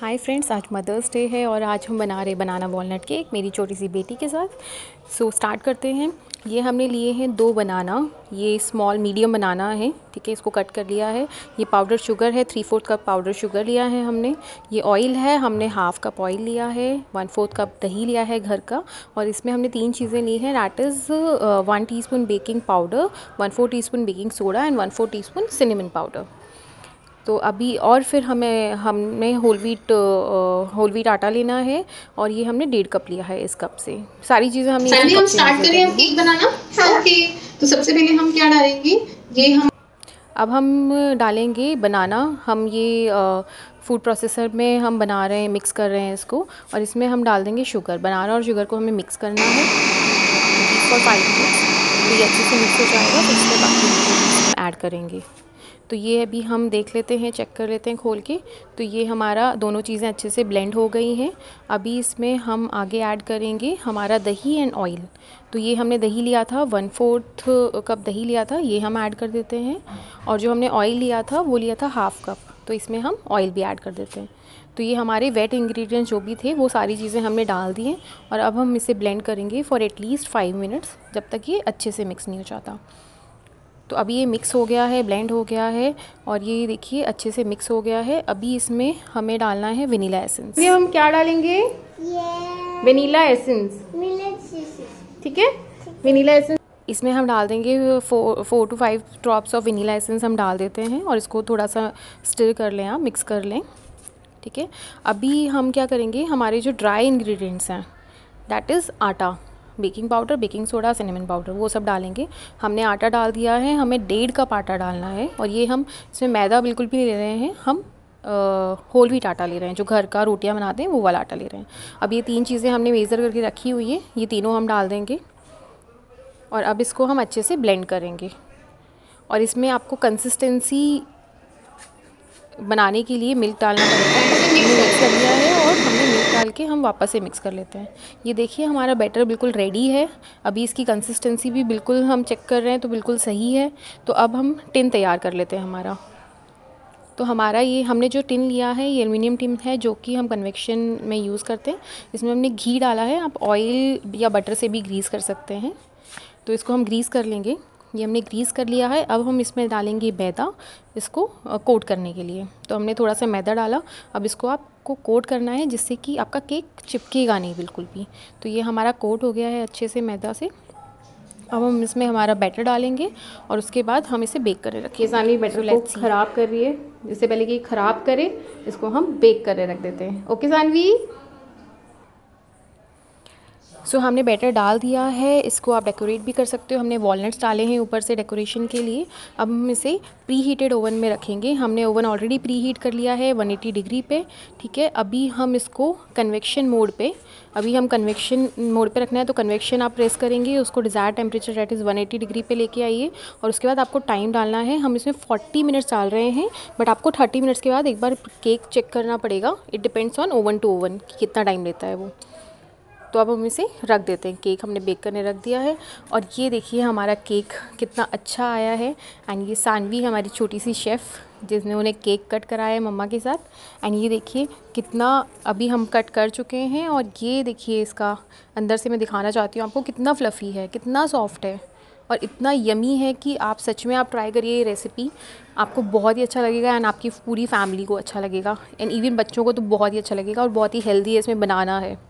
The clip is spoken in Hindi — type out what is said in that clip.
हाय फ्रेंड्स आज मदर्स डे है और आज हम बना रहे बनाना वॉलनट केक मेरी छोटी सी बेटी के साथ सो so, स्टार्ट करते हैं ये हमने लिए हैं दो बनाना ये स्मॉल मीडियम बनाना है ठीक है इसको कट कर लिया है ये पाउडर शुगर है three fourth cup powder sugar लिया है हमने ये ऑयल है हमने हाफ़ कप ऑयल लिया है वन फोर्थ कप दही लिया है घर का और इसमें हमने तीन चीज़ें ली हैं that is one T baking powder one four T baking soda and one four spoon cinnamon powder तो अभी और फिर हमें हमने होल वीट होल वीट आटा लेना है और ये हमने डेढ़ कप लिया है इस कप से सारी चीज़ें हमने हम स्टार्ट करें हम केक बनाना ओके तो सबसे पहले हम क्या डालेंगे ये हम अब हम डालेंगे बनाना हम ये फूड प्रोसेसर में हम बना रहे हैं मिक्स कर रहे हैं इसको और इसमें हम डाल देंगे शुगर बनाना और शुगर को हमें मिक्स करना है फॉर फाइव मिनट्स ये अच्छे से मिक्स हो जाएगा तो इसमें बाकी ऐड करेंगे तो ये अभी हम देख लेते हैं चेक कर लेते हैं खोल के तो ये हमारा दोनों चीज़ें अच्छे से ब्लेंड हो गई हैं अभी इसमें हम आगे ऐड करेंगे हमारा दही एंड ऑयल तो ये हमने दही लिया था वन फोर्थ कप दही लिया था ये हम ऐड कर देते हैं और जो हमने ऑयल लिया था वो लिया था हाफ़ कप तो इसमें हम ऑयल भी ऐड कर देते हैं तो ये हमारे वेट इंग्रेडिएंट्स जो भी थे वो सारी चीज़ें हमने डाल दी हैं और अब हम इसे ब्लेंड करेंगे फॉर एटलीस्ट फाइव मिनट्स जब तक ये अच्छे से मिक्स नहीं हो जाता तो अभी ये मिक्स हो गया है ब्लेंड हो गया है और ये देखिए अच्छे से मिक्स हो गया है अभी इसमें हमें डालना है वनीला एसेंस ये हम क्या डालेंगे वनीला एसेंस ठीक है वनीला एसेंस इसमें हम डाल देंगे four four to five drops of vanilla essence हम डाल देते हैं और इसको थोड़ा सा स्टिर कर लें आप मिक्स कर लें ठीक है अभी हम क्या करेंगे हमारे जो ड्राई इंग्रेडिएंट्स हैं दैट इज़ आटा baking powder baking soda cinnamon powder वो सब डालेंगे हमने आटा डाल दिया है हमें डेढ़ कप आटा डालना है और ये हम इसमें मैदा बिल्कुल भी नहीं ले रहे हैं हम होल व्हीट आटा ले रहे हैं जो घर का रोटियां बनाते हैं वो वाला आटा ले रहे हैं अब ये तीन चीज़ें हमने मेज़र करके रखी हुई है ये तीनों हम डाल देंगे और अब इसको हम अच्छे से ब्लेंड करेंगे और इसमें आपको कंसिस्टेंसी बनाने के लिए मिल्क डालना पड़ेगा मिक्स कर दिया है और हमने डाल के हम वापस से मिक्स कर लेते हैं ये देखिए हमारा बैटर बिल्कुल रेडी है अभी इसकी कंसिस्टेंसी भी बिल्कुल हम चेक कर रहे हैं तो बिल्कुल सही है तो अब हम टिन तैयार कर लेते हैं हमारा तो हमारा ये हमने जो टिन लिया है ये एलुमिनियम टिन है जो कि हम कन्वेक्शन में यूज़ करते हैं इसमें हमने घी डाला है आप ऑयल या बटर से भी ग्रीस कर सकते हैं तो इसको हम ग्रीस कर लेंगे ये हमने ग्रीस कर लिया है अब हम इसमें डालेंगे मैदा इसको कोट करने के लिए तो हमने थोड़ा सा मैदा डाला अब इसको आपको कोट करना है जिससे कि आपका केक चिपकेगा नहीं बिल्कुल भी तो ये हमारा कोट हो गया है अच्छे से मैदा से अब हम इसमें हमारा बैटर डालेंगे और उसके बाद हम इसे बेक कर रखें सानी बैटर को ख़राब कर रही है इससे पहले कि ख़राब करे इसको हम बेक करने रख देते हैं ओके सानवी सो so, हमने बैटर डाल दिया है इसको आप डेकोरेट भी कर सकते हो हमने वॉलट्स डाले हैं ऊपर से डेकोरेशन के लिए अब हम इसे प्री हीटेड ओवन में रखेंगे हमने ओवन ऑलरेडी प्री हीट कर लिया है 180 डिग्री पे ठीक है अभी हम इसको कन्वेक्शन मोड पे अभी हम कन्वेक्शन मोड पे रखना है तो कन्वेक्शन आप प्रेस करेंगे उसको desire temperature that is one degree पर लेके आइए और उसके बाद आपको टाइम डालना है हम इसमें फोर्टी मिनट्स डाल रहे हैं बट आपको थर्टी मिनट्स के बाद एक बार केक चेक करना पड़ेगा it depends on oven to oven कितना टाइम लेता है वो तो अब हम इसे रख देते हैं केक हमने बेक करने रख दिया है और ये देखिए हमारा केक कितना अच्छा आया है एंड ये सानवी हमारी छोटी सी शेफ़ जिसने उन्हें केक कट कराया है मम्मा के साथ एंड ये देखिए कितना अभी हम कट कर चुके हैं और ये देखिए इसका अंदर से मैं दिखाना चाहती हूँ आपको कितना फ्लफ़ी है कितना सॉफ्ट है और इतना यमी है कि आप सच में आप ट्राई करिए ये रेसिपी आपको बहुत ही अच्छा लगेगा एंड आपकी पूरी फैमिली को अच्छा लगेगा एंड इवन बच्चों को तो बहुत ही अच्छा लगेगा और बहुत ही हेल्दी है इसमें बनाना है